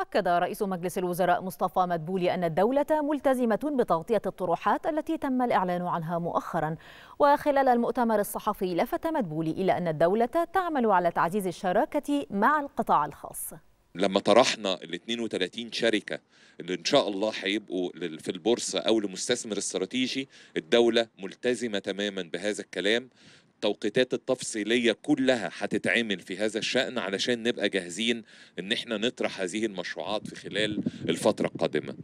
أكد رئيس مجلس الوزراء مصطفى مدبولي أن الدولة ملتزمة بتغطية الطروحات التي تم الإعلان عنها مؤخرا وخلال المؤتمر الصحفي لفت مدبولي إلى أن الدولة تعمل على تعزيز الشراكة مع القطاع الخاص لما طرحنا ال 32 شركه اللي ان شاء الله هيبقوا في البورصه او لمستثمر استراتيجي الدوله ملتزمه تماما بهذا الكلام التوقيتات التفصيلية كلها هتتعمل في هذا الشأن علشان نبقى جاهزين ان احنا نطرح هذه المشروعات في خلال الفترة القادمة